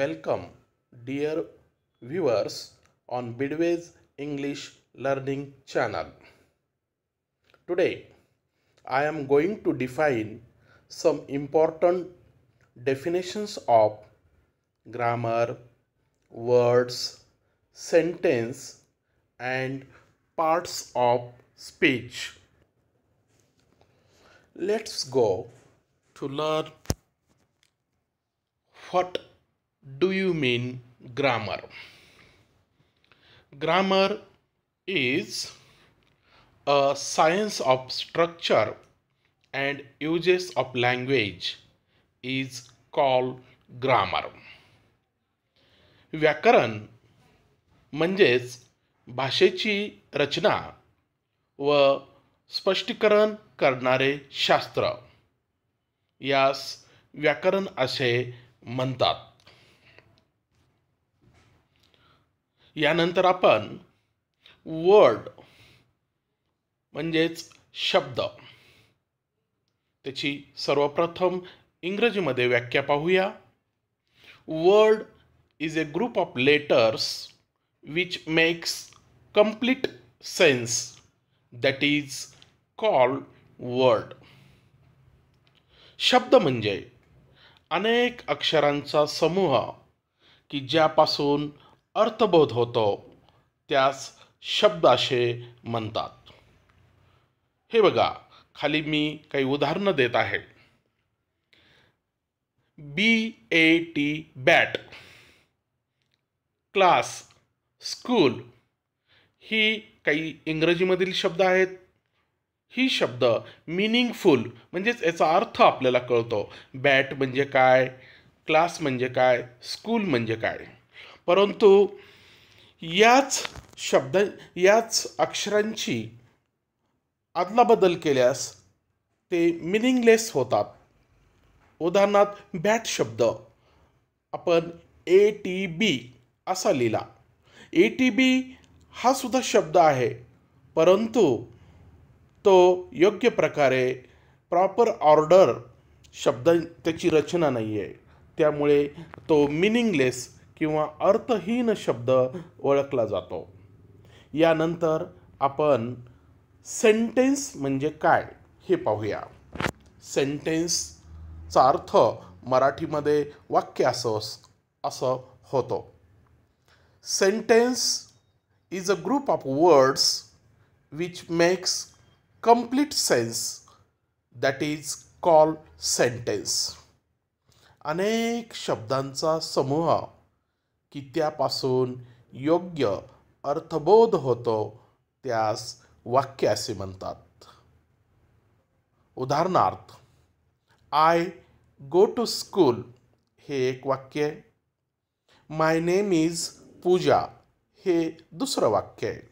Welcome, dear viewers, on Bidway's English Learning Channel. Today, I am going to define some important definitions of grammar, words, sentence, and parts of speech. Let's go to learn what do you mean grammar grammar is a science of structure and uses of language is called grammar व्याकरण म्हणजेच भाषेची रचना व स्पष्टीकरण करणारे शास्त्र यास व्याकरण असे म्हणतात यानंतर आपण वर्ड म्हणजेच शब्द त्याची सर्वप्रथम इंग्रजीमध्ये व्याख्या पाहूया word is a group of letters which makes complete sense that is called word शब्द म्हणजे अनेक अक्षरांचा समूह की ज्यापासून अर्थबोध होतो त्यास शब्द असे म्हणतात हे बघा खाली मी काही उदाहरणं देत आहे B A T bat class school ही काही इंग्रजीमधील शब्द आहेत ही शब्द मिनिंगफुल म्हणजेच याचा अर्थ आपल्याला कळतो बॅट म्हणजे काय क्लास म्हणजे काय स्कूल म्हणजे काय परंतु याच शब्द याच अक्षरांची अदलाबदल केल्यास ते मिनिंगलेस होतात उदाहरणार्थ बॅट शब्द आपण ए टी बी असा लिहिला ए टी बी हा सुद्धा शब्द आहे परंतु तो योग्य प्रकारे प्रॉपर ऑर्डर शब्द त्याची रचना नाही आहे त्यामुळे तो मिनिंगलेस किंवा अर्थहीन शब्द ओळखला जातो यानंतर आपण सेंटेन्स म्हणजे काय हे पाहूया सेंटेन्सचा अर्थ मराठीमध्ये वाक्य असं असं होतो sentence is a group of words which makes complete sense that is called sentence अनेक शब्दांचा समूह की त्यापासून योग्य अर्थबोध होतो त्यास वाक्य असे म्हणतात उदाहरणार्थ आय गो टू स्कूल हे एक वाक्य आहे माय नेम इज पूजा हे दुसरं वाक्य आहे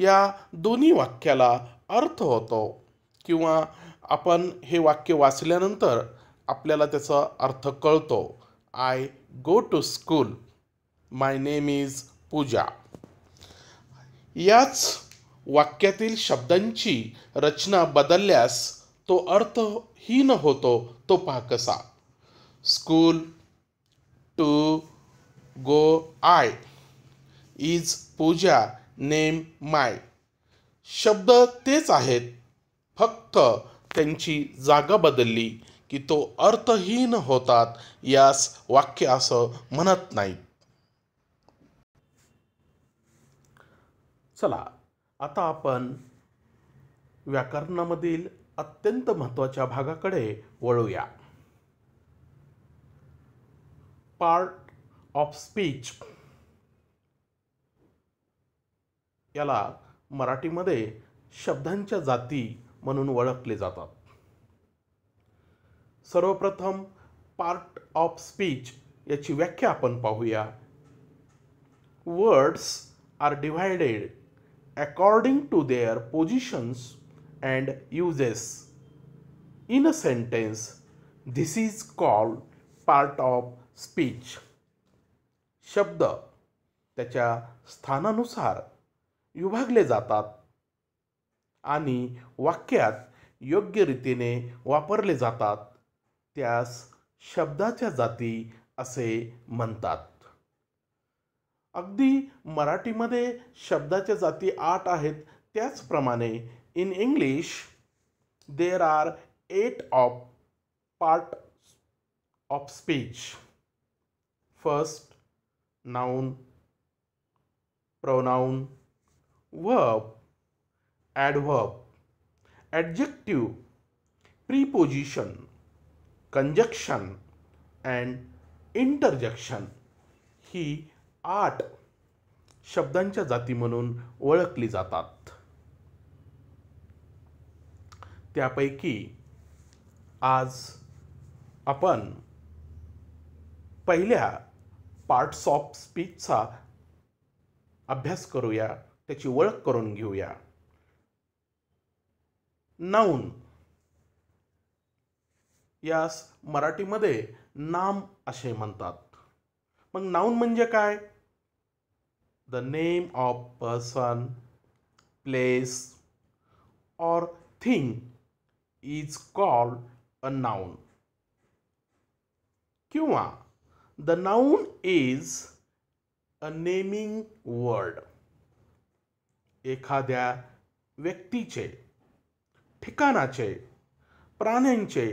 या दोन्ही वाक्याला अर्थ होतो किंवा आपण हे वाक्य वाचल्यानंतर आपल्याला त्याचा अर्थ कळतो I go to school my name is Pooja याच वाक्यातील शब्दांची रचना बदलल्यास तो अर्थहीन होतो तो पहा कसा school to go I is Pooja name my शब्द तेच आहेत फक्त त्यांची जागा बदलली की तो अर्थहीन होतात यास वाक्य असं म्हणत नाही चला आता आपण व्याकरणामधील अत्यंत महत्त्वाच्या भागाकडे वळूया पार्ट ऑफ स्पीच याला मराठीमध्ये शब्दांच्या जाती म्हणून ओळखले जातात सर्वप्रथम पार्ट ऑफ स्पीच याची व्याख्या आपण पाहूया words are divided according to their positions and uses in a sentence this is called part of speech शब्द त्याच्या स्थानानुसार विभागले जातात आणि वाक्यात योग्य रीतीने वापरले जातात त्यास शब्दाच्या जाती असे म्हणतात अगदी मराठीमध्ये शब्दाच्या जाती आठ आहेत त्याचप्रमाणे in English there are eight of part of speech first noun pronoun verb, adverb, adjective, preposition, conjunction and interjection ही आठ शब्दांच्या जाती म्हणून ओळखली जातात त्यापैकी आज आपण पहिल्या पार्ट्स ऑफ स्पीचचा अभ्यास करूया त्याची ओळख करून घेऊया नाऊन यास मराठीमध्ये नाम असे म्हणतात मग नाऊन म्हणजे काय the name of person place or thing is called a noun किंवा the noun is a naming word एखाद्या व्यक्तीचे ठिकाणाचे प्राण्यांचे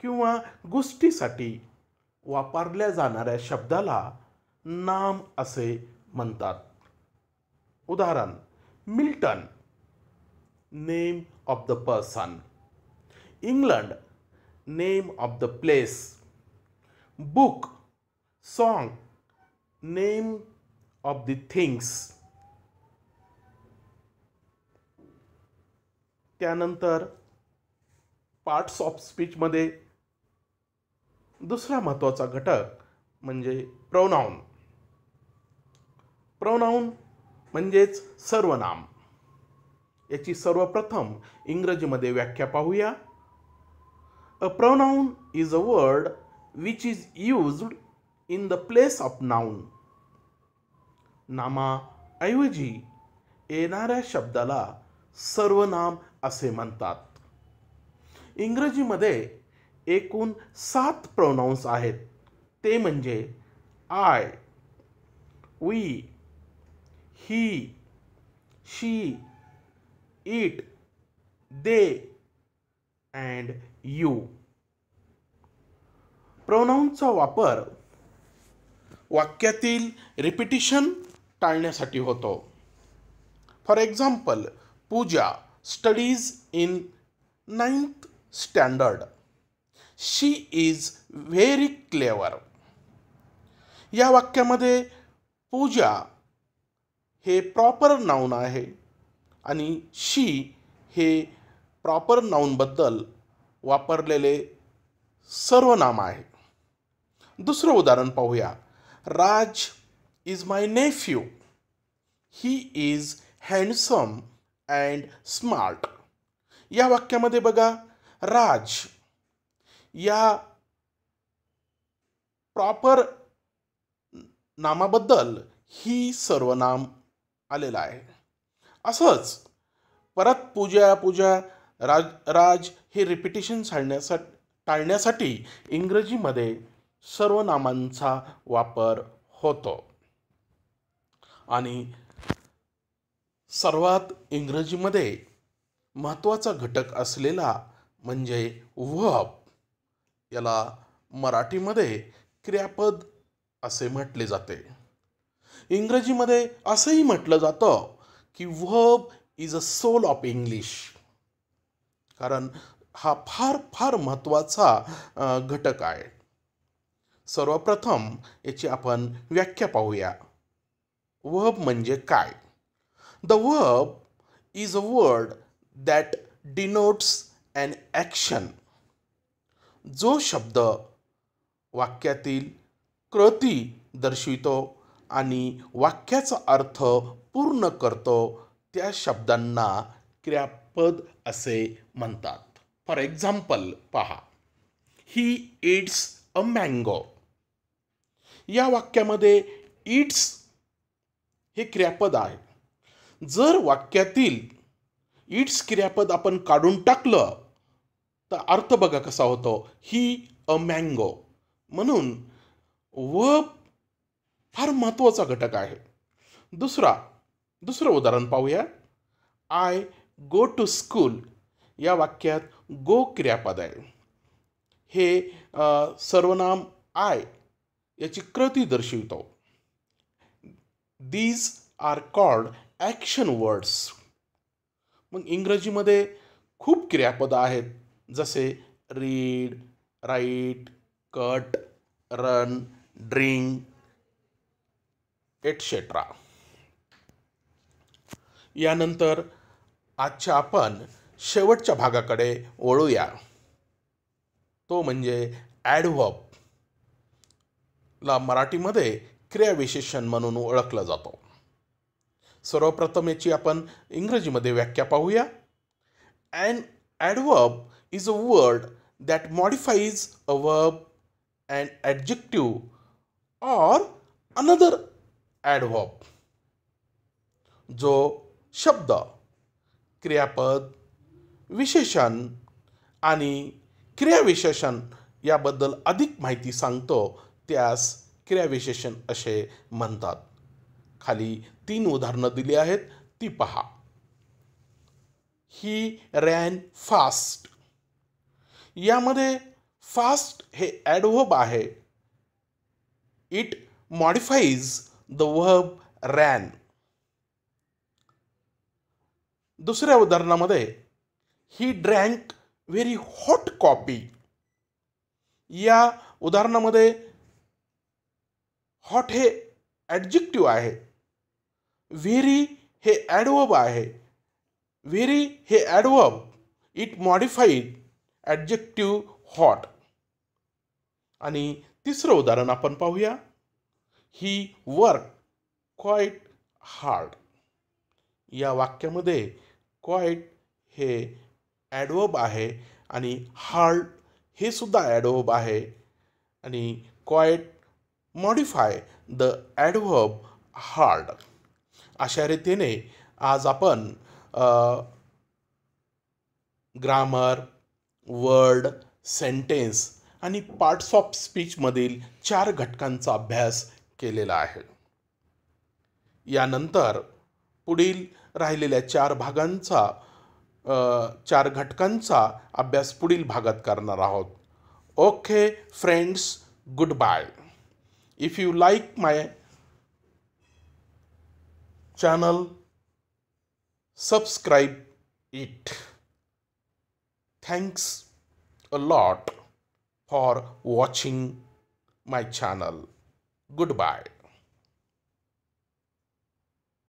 किंवा गोष्टीसाठी वापरल्या जाणाऱ्या शब्दाला नाम असे म्हणतात उदाहरण Milton name of the person England name of the place book song name of the things त्यानंतर पार्ट्स ऑफ स्पीचमध्ये दुसरा महत्त्वाचा घटक म्हणजे प्रोनाऊन प्रोनाऊन म्हणजेच सर्वनाम याची सर्वप्रथम इंग्रजीमध्ये व्याख्या पाहूया a pronoun is a word which is used in the place of noun नामाऐवजी येणाऱ्या शब्दाला सर्वनाम असे म्हणतात इंग्रजीमध्ये एकूण सात प्रोनाऊन्स आहेत ते म्हणजे I we he she it they and you प्रोनाऊनचा वापर वाक्यातील रिपिटिशन टाळण्यासाठी होतो for example Pooja studies in ninth standard. She is very clever या वाक्यामध्ये पूजा हे प्रॉपर नाऊन आहे आणि शी हे प्रॉपर नाऊनबद्दल वापरलेले सर्वनाम आहे दुसरं उदाहरण पाहूया Raj is my nephew he is handsome and smart या वाक्यामध्ये बघा राज या प्रॉपर नामाबद्दल ही सर्वनाम आलेलं आहे असंच परत पूजा पूजा राज राज हे रिपिटेशन सांडण्यासा टाळण्यासाठी इंग्रजीमध्ये सर्वनामांचा वापर होतो आणि सर्वात इंग्रजीमध्ये महत्त्वाचा घटक असलेला म्हणजे व्हप याला मराठीमध्ये क्रियापद असे म्हटले जाते इंग्रजीमध्ये असंही म्हटलं जातं की verb is a soul of English कारण हा फार फार महत्त्वाचा घटक आहे सर्वप्रथम याची आपण व्याख्या पाहूया व्हब म्हणजे काय the verb is a word that denotes an action जो शब्द वाक्यातील कृती दर्शवितो आणि वाक्याचा अर्थ पूर्ण करतो त्या शब्दांना क्रियापद असे म्हणतात फॉर एक्झाम्पल पहा ही इट्स अ मँगो या वाक्यामध्ये इट्स हे क्रियापद आहे जर वाक्यातील इट्स क्रियापद आपण काढून टाकलं तर अर्थ बघा कसा होतो ही अ मँगो म्हणून व फार महत्त्वाचा घटक आहे दुसरा दुसरं उदाहरण पाहूया आय गो टू स्कूल या वाक्यात गो क्रियापद आहे हे सर्वनाम आय याची कृती दर्शवितो these are called action words मग इंग्रजीमध्ये खूप क्रियापदं आहेत जसे read write cut run drink etcetera यानंतर आजच्या आपण शेवटच्या भागाकडे वळूया तो म्हणजे ॲडव्हॉप ला मराठीमध्ये क्रियाविशेषण म्हणून ओळखला जातो सर्वप्रथम याची आपण इंग्रजीमध्ये व्याख्या पाहूया and adverb is a word that modifies a verb and adjective or another adverb जो शब्द क्रियापद विशेषण आणि क्रियाविशेषण याबद्दल अधिक माहिती सांगतो त्यास क्रियाविशेषण असे म्हणतात खाली तीन उदाहरणं दिली आहेत ती पहा ही रॅन फास्ट यामध्ये फास्ट हे ॲडव्हब आहे it modifies the verb ran दुसऱ्या उदाहरणामध्ये he drank very hot coffee या उदाहरणामध्ये हॉट हे ॲडजेक्टिव्ह आहे विरी हे ॲडवब आहे विरी हे adverb it modified adjective hot आणि तिसरं उदाहरण आपण पाहूया ही वर्क क्वाईट हार्ड या वाक्यामध्ये क्वाईट हे ॲडवब आहे आणि हार्ड हे सुद्धा ॲडवब आहे आणि quite modify the adverb hard अशा रीतीने आज आपण ग्रामर वर्ड सेंटेन्स आणि पार्ट्स ऑफ स्पीचमधील चार घटकांचा अभ्यास केलेला आहे यानंतर पुढील राहिलेल्या चार भागांचा चार घटकांचा अभ्यास पुढील भागात करणार आहोत okay friends good bye if you like my channel subscribe it thanks a lot for watching my channel goodbye